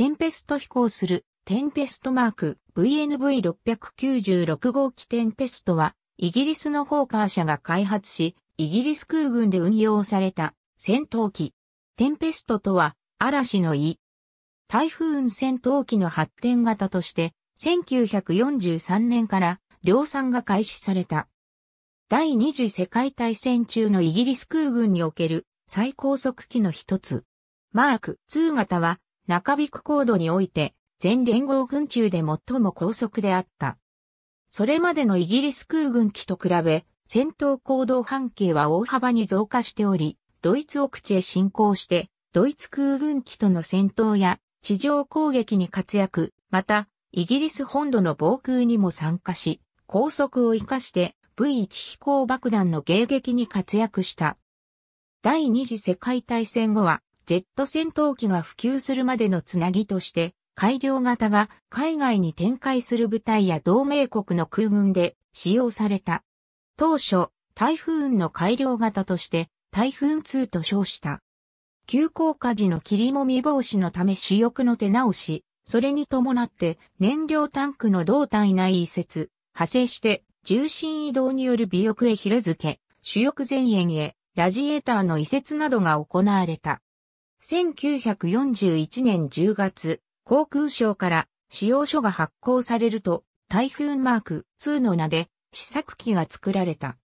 テンペスト飛行する、テンペストマーク VNV696 号機テンペストは、イギリスのホーカー社が開発し、イギリス空軍で運用された戦闘機。テンペストとは、嵐の意。台風戦闘機の発展型として、1943年から量産が開始された。第二次世界大戦中のイギリス空軍における最高速機の一つ。マーク2型は中引く高度において、全連合軍中で最も高速であった。それまでのイギリス空軍機と比べ、戦闘行動半径は大幅に増加しており、ドイツ奥地へ侵攻して、ドイツ空軍機との戦闘や地上攻撃に活躍、また、イギリス本土の防空にも参加し、高速を活かして V1 飛行爆弾の迎撃に活躍した。第二次世界大戦後は、Z 戦闘機が普及するまでのつなぎとして、改良型が海外に展開する部隊や同盟国の空軍で使用された。当初、台風雲の改良型として、台風2と称した。急降下時の霧もみ防止のため主翼の手直し、それに伴って燃料タンクの胴体内移設、派生して重心移動による尾翼へひれ付け、主翼前縁へラジエーターの移設などが行われた。1941年10月、航空省から使用書が発行されると、台風マーク2の名で試作機が作られた。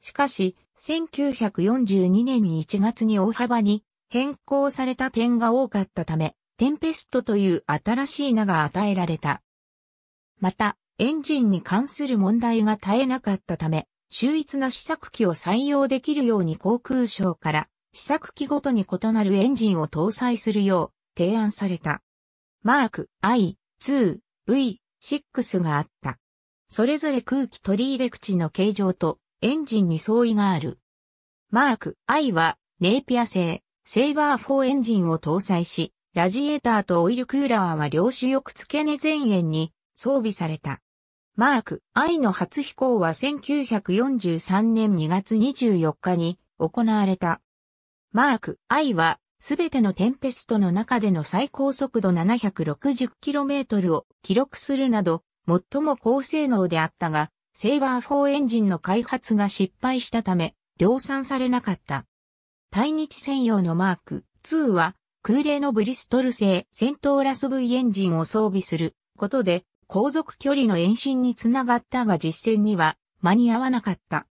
しかし、1942年1月に大幅に変更された点が多かったため、テンペストという新しい名が与えられた。また、エンジンに関する問題が絶えなかったため、秀逸な試作機を採用できるように航空省から試作機ごとに異なるエンジンを搭載するよう提案された。マーク I、2、V、6があった。それぞれ空気取り入れ口の形状とエンジンに相違がある。マーク I はネイピア製、セイバー4エンジンを搭載し、ラジエーターとオイルクーラーは両主翼付け根前縁に装備された。マーク I の初飛行は1943年2月24日に行われた。マーク I は、すべてのテンペストの中での最高速度 760km を記録するなど、最も高性能であったが、セイバー4エンジンの開発が失敗したため、量産されなかった。対日専用のマーク2は、空冷のブリストル製戦闘ラス V エンジンを装備することで、航続距離の延伸につながったが実戦には間に合わなかった。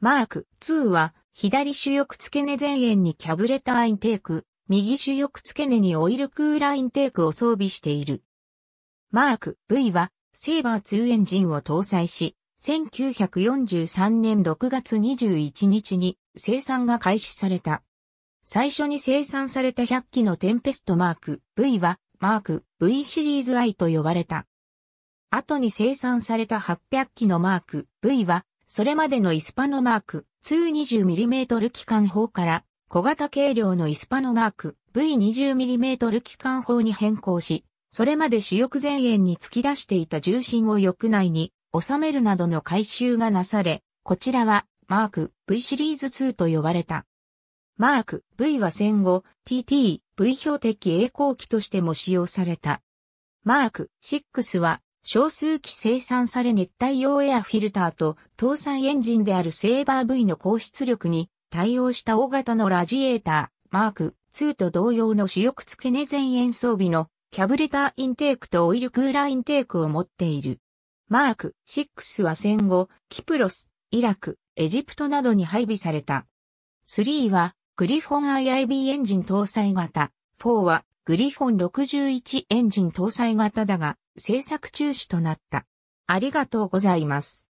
マーク2は、左主翼付け根前縁にキャブレターインテーク、右主翼付け根にオイルクーラーインテークを装備している。マーク V はセーバー2エンジンを搭載し、1943年6月21日に生産が開始された。最初に生産された100機のテンペストマーク V はマーク V シリーズ I と呼ばれた。後に生産された800機のマーク V はそれまでのイスパノマーク 220mm 機関砲から小型軽量のイスパノマーク V20mm 機関砲に変更し、それまで主翼前縁に突き出していた重心を翼内に収めるなどの改修がなされ、こちらはマーク V シリーズ2と呼ばれた。マーク V は戦後 TT、V 標的栄光機としても使用された。マーク6は少数機生産され熱帯用エアフィルターと搭載エンジンであるセーバー V の高出力に対応した大型のラジエーター、マーク2と同様の主翼付け根前円装備のキャブレターインテークとオイルクーラーインテークを持っている。マーク6は戦後、キプロス、イラク、エジプトなどに配備された。3は、グリフォン IIB エンジン搭載型、4は、グリフォン61エンジン搭載型だが、製作中止となった。ありがとうございます。